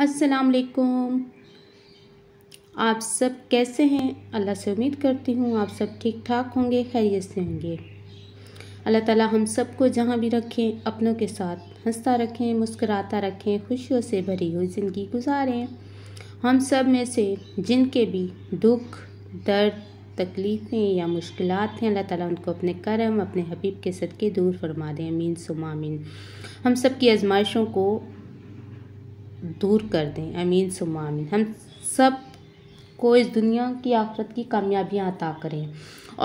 असलकुम आप सब कैसे हैं अल्लाह से उम्मीद करती हूँ आप सब ठीक ठाक होंगे खैरियत से होंगे अल्लाह ताला हम सबको जहाँ भी रखें अपनों के साथ हंसता रखें मुस्कराता रखें खुशियों से भरी हुई ज़िंदगी गुजारें हम सब में से जिनके भी दुख दर्द तकलीफ़ें या मुश्किल हैं अल्लाह ताला उनको अपने करम अपने हबीब के सदक़े दूर फरमा दें अमीन सुमामीन हम सब की आजमाइशों को दूर कर दें अमीन सुमा हम सब को इस दुनिया की आफ़रत की कामयाबियाँ अता करें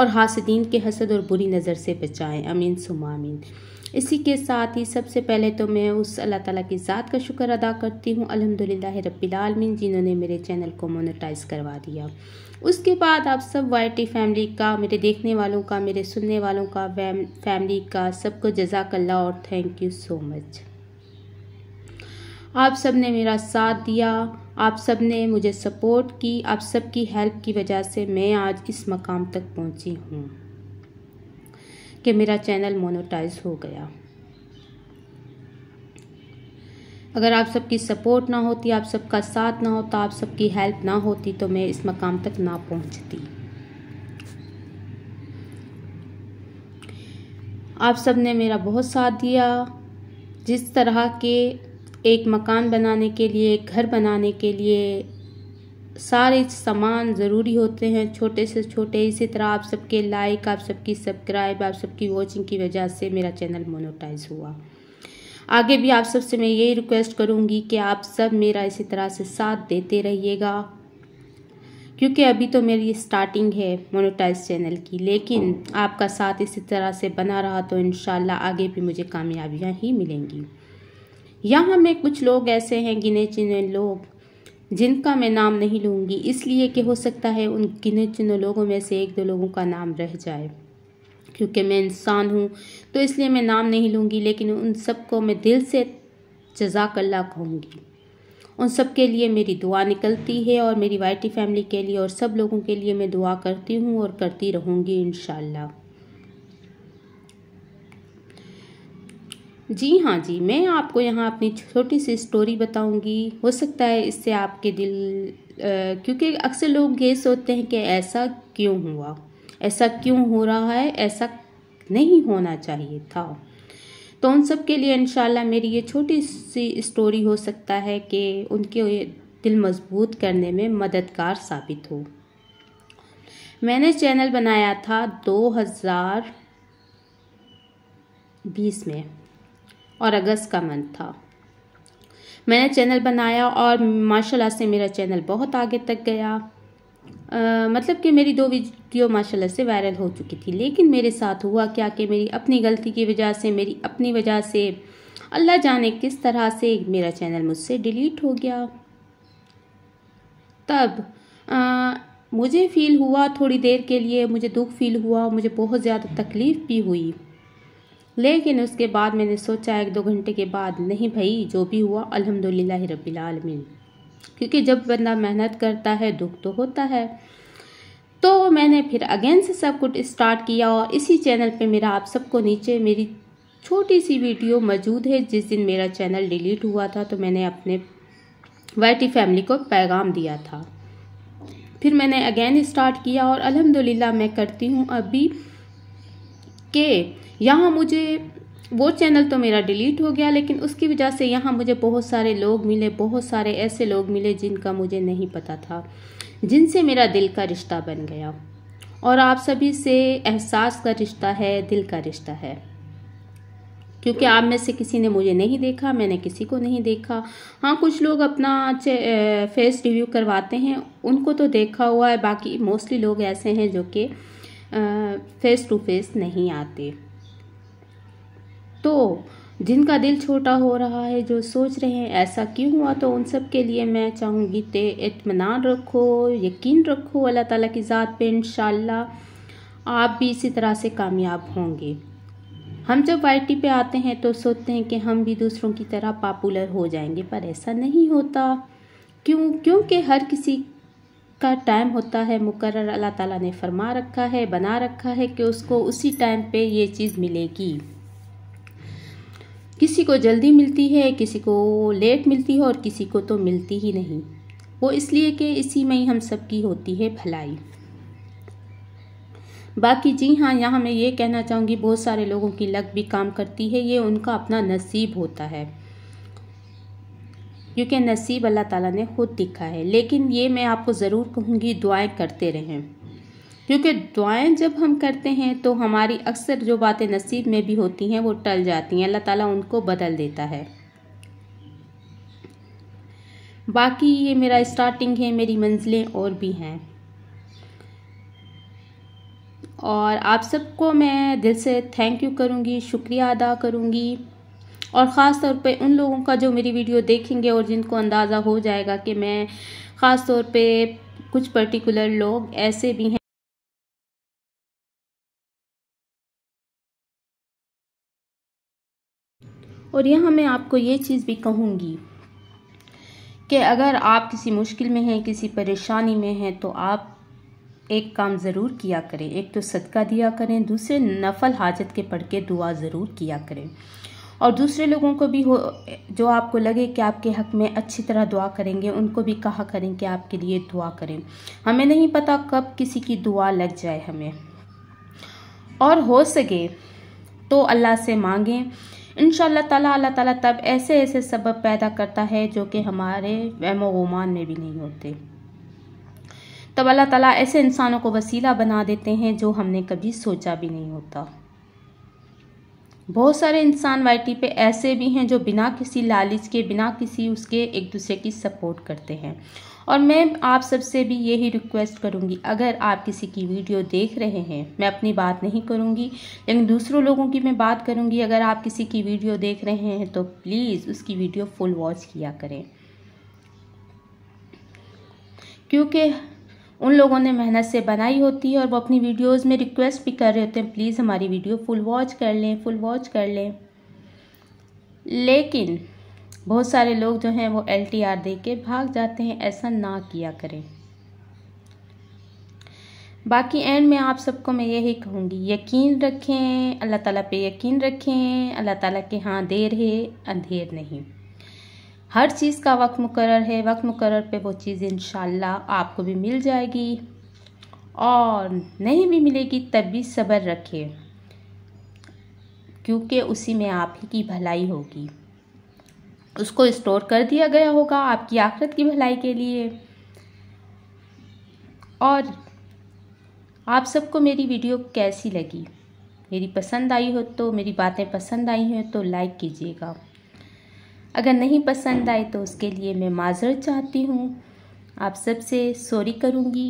और हासदीन के हसद और बुरी नज़र से बचाएं अमीन सुमा इसी के साथ ही सबसे पहले तो मैं उस अल्लाह ताला की ज़ात का शुक्र अदा करती हूँ अलहमदिल्ला रबीआलमिन आलमीन जिन्होंने मेरे चैनल को मोनेटाइज करवा दिया उसके बाद आप सब वाई फैमिली का मेरे देखने वालों का मेरे सुनने वालों का फैमिली का सबको जजाकल्ला और थैंक यू सो मच आप सब ने मेरा साथ दिया आप सब ने मुझे सपोर्ट की आप सब की हेल्प की वजह से मैं आज इस मकाम तक पहुंची हूँ कि मेरा चैनल मोनोटाइज हो गया अगर आप सबकी सपोर्ट ना होती आप सबका साथ ना होता आप सबकी हेल्प ना होती तो मैं इस मकाम तक ना पहुंचती आप सब ने मेरा बहुत साथ दिया जिस तरह के एक मकान बनाने के लिए एक घर बनाने के लिए सारे सामान ज़रूरी होते हैं छोटे से छोटे इसी तरह आप सबके लाइक आप सबकी सब्सक्राइब आप सबकी वॉचिंग की वजह से मेरा चैनल मोनोटाइज हुआ आगे भी आप सबसे मैं यही रिक्वेस्ट करूँगी कि आप सब मेरा इसी तरह से साथ देते रहिएगा क्योंकि अभी तो मेरी स्टार्टिंग है मोनोटाइज चैनल की लेकिन आपका साथ इसी तरह से बना रहा तो इन आगे भी मुझे कामयाबियाँ ही मिलेंगी यहाँ में कुछ लोग ऐसे हैं गिने चुने लोग जिनका मैं नाम नहीं लूँगी इसलिए कि हो सकता है उन गिने चुने लोगों में से एक दो लोगों का नाम रह जाए क्योंकि मैं इंसान हूँ तो इसलिए मैं नाम नहीं लूँगी लेकिन उन सबको मैं दिल से जजाकल्ला कहूँगी उन सब के लिए मेरी दुआ निकलती है और मेरी वाइटी फैमिली के लिए और सब लोगों के लिए मैं दुआ करती हूँ और करती रहूँगी इन जी हाँ जी मैं आपको यहाँ अपनी छोटी सी स्टोरी बताऊँगी हो सकता है इससे आपके दिल क्योंकि अक्सर लोग ये सोचते हैं कि ऐसा क्यों हुआ ऐसा क्यों हो रहा है ऐसा नहीं होना चाहिए था तो उन सब के लिए इन मेरी ये छोटी सी स्टोरी हो सकता है कि उनके दिल मजबूत करने में मददगार साबित हो मैंने चैनल बनाया था 2020 में और अगस्त का मंथ था मैंने चैनल बनाया और माशाल्लाह से मेरा चैनल बहुत आगे तक गया आ, मतलब कि मेरी दो वीडियो माशाल्लाह से वायरल हो चुकी थी लेकिन मेरे साथ हुआ क्या कि मेरी अपनी गलती की वजह से मेरी अपनी वजह से अल्लाह जाने किस तरह से मेरा चैनल मुझसे डिलीट हो गया तब आ, मुझे फील हुआ थोड़ी देर के लिए मुझे दुख फील हुआ मुझे बहुत ज़्यादा तकलीफ़ भी हुई लेकिन उसके बाद मैंने सोचा एक दो घंटे के बाद नहीं भाई जो भी हुआ अलहमदिल्ला रबीआलमीन क्योंकि जब बंदा मेहनत करता है दुख तो होता है तो मैंने फिर अगेन से सब कुछ स्टार्ट किया और इसी चैनल पे मेरा आप सबको नीचे मेरी छोटी सी वीडियो मौजूद है जिस दिन मेरा चैनल डिलीट हुआ था तो मैंने अपने वाइटी फैमिली को पैगाम दिया था फिर मैंने अगेन स्टार्ट किया और अलहमदिल्ला मैं करती हूँ अभी के यहाँ मुझे वो चैनल तो मेरा डिलीट हो गया लेकिन उसकी वजह से यहाँ मुझे बहुत सारे लोग मिले बहुत सारे ऐसे लोग मिले जिनका मुझे नहीं पता था जिनसे मेरा दिल का रिश्ता बन गया और आप सभी से एहसास का रिश्ता है दिल का रिश्ता है क्योंकि आप में से किसी ने मुझे नहीं देखा मैंने किसी को नहीं देखा हाँ कुछ लोग अपना फेस रिव्यू करवाते हैं उनको तो देखा हुआ है बाकी मोस्टली लोग ऐसे हैं जो कि फेस टू फेस नहीं आते तो जिनका दिल छोटा हो रहा है जो सोच रहे हैं ऐसा क्यों हुआ तो उन सब के लिए मैं चाहूँगी ते इतमान रखो यकीन रखो अल्लाह ताला की ज़ात पे इन आप भी इसी तरह से कामयाब होंगे हम जब वाइटी पे आते हैं तो सोचते हैं कि हम भी दूसरों की तरह पॉपुलर हो जाएंगे पर ऐसा नहीं होता क्यों क्योंकि हर किसी का टाइम होता है मुकर अल्लाह ताला ने फरमा रखा है बना रखा है कि उसको उसी टाइम पे ये चीज़ मिलेगी किसी को जल्दी मिलती है किसी को लेट मिलती है और किसी को तो मिलती ही नहीं वो इसलिए कि इसी में ही हम सब की होती है भलाई बाकी जी हाँ यहाँ मैं ये कहना चाहूँगी बहुत सारे लोगों की लक भी काम करती है ये उनका अपना नसीब होता है क्योंकि नसीब अल्लाह ताला ने खुद लिखा है लेकिन ये मैं आपको ज़रूर कहूँगी दुआएं करते रहें क्योंकि दुआएं जब हम करते हैं तो हमारी अक्सर जो बातें नसीब में भी होती हैं वो टल जाती हैं अल्लाह ताला उनको बदल देता है बाकी ये मेरा स्टार्टिंग है मेरी मंजिलें और भी हैं और आप सबको मैं दिल से थैंक यू करूँगी शुक्रिया अदा करूँगी और ख़ास तौर पे उन लोगों का जो मेरी वीडियो देखेंगे और जिनको अंदाज़ा हो जाएगा कि मैं ख़ास तौर पे कुछ पर्टिकुलर लोग ऐसे भी हैं और यहाँ मैं आपको ये चीज़ भी कहूँगी कि अगर आप किसी मुश्किल में हैं किसी परेशानी में हैं तो आप एक काम ज़रूर किया करें एक तो सदका दिया करें दूसरे नफल हाजत के पढ़ के दुआ ज़रूर किया करें और दूसरे लोगों को भी हो जो आपको लगे कि आपके हक में अच्छी तरह दुआ करेंगे उनको भी कहा करें कि आपके लिए दुआ करें हमें नहीं पता कब किसी की दुआ लग जाए हमें और हो सके तो अल्लाह से मांगें इन ताला अल्लाह ताला तब ऐसे ऐसे सबब पैदा करता है जो कि हमारे वहम में भी नहीं होते तब अल्लाह ताला ऐसे इंसानों को वसीला बना देते हैं जो हमने कभी सोचा भी नहीं होता बहुत सारे इंसान वाई पे ऐसे भी हैं जो बिना किसी लालच के बिना किसी उसके एक दूसरे की सपोर्ट करते हैं और मैं आप सबसे भी यही रिक्वेस्ट करूंगी अगर आप किसी की वीडियो देख रहे हैं मैं अपनी बात नहीं करूंगी लेकिन दूसरों लोगों की मैं बात करूंगी अगर आप किसी की वीडियो देख रहे हैं तो प्लीज़ उसकी वीडियो फुल वॉच किया करें क्योंकि उन लोगों ने मेहनत से बनाई होती है और वो अपनी वीडियोस में रिक्वेस्ट भी कर रहे होते हैं प्लीज़ हमारी वीडियो फुल वॉच कर लें फुल वॉच कर लें लेकिन बहुत सारे लोग जो हैं वो एल टी आर दे के भाग जाते हैं ऐसा ना किया करें बाकी एंड में आप सबको मैं यही कहूँगी यकीन रखें अल्लाह ताला पे यकीन रखें अल्लाह ताला के हाँ देर है अंधेर नहीं हर चीज़ का वक्त मुकर है वक्त मुकर पे वो चीज़ इन आपको भी मिल जाएगी और नहीं भी मिलेगी तब भी सब्र रखें क्योंकि उसी में आप ही की भलाई होगी उसको स्टोर कर दिया गया होगा आपकी आखरत की भलाई के लिए और आप सबको मेरी वीडियो कैसी लगी मेरी पसंद आई हो तो मेरी बातें पसंद आई हैं तो लाइक कीजिएगा अगर नहीं पसंद आए तो उसके लिए मैं माजर चाहती हूँ आप सबसे सॉरी करूँगी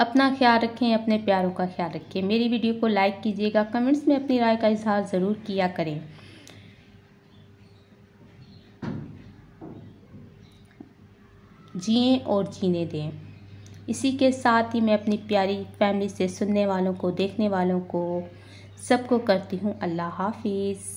अपना ख्याल रखें अपने प्यारों का ख्याल रखें मेरी वीडियो को लाइक कीजिएगा कमेंट्स में अपनी राय का इजहार ज़रूर किया करें जिए और जीने दें इसी के साथ ही मैं अपनी प्यारी फैमिली से सुनने वालों को देखने वालों को सबको करती हूँ अल्लाह हाफिज़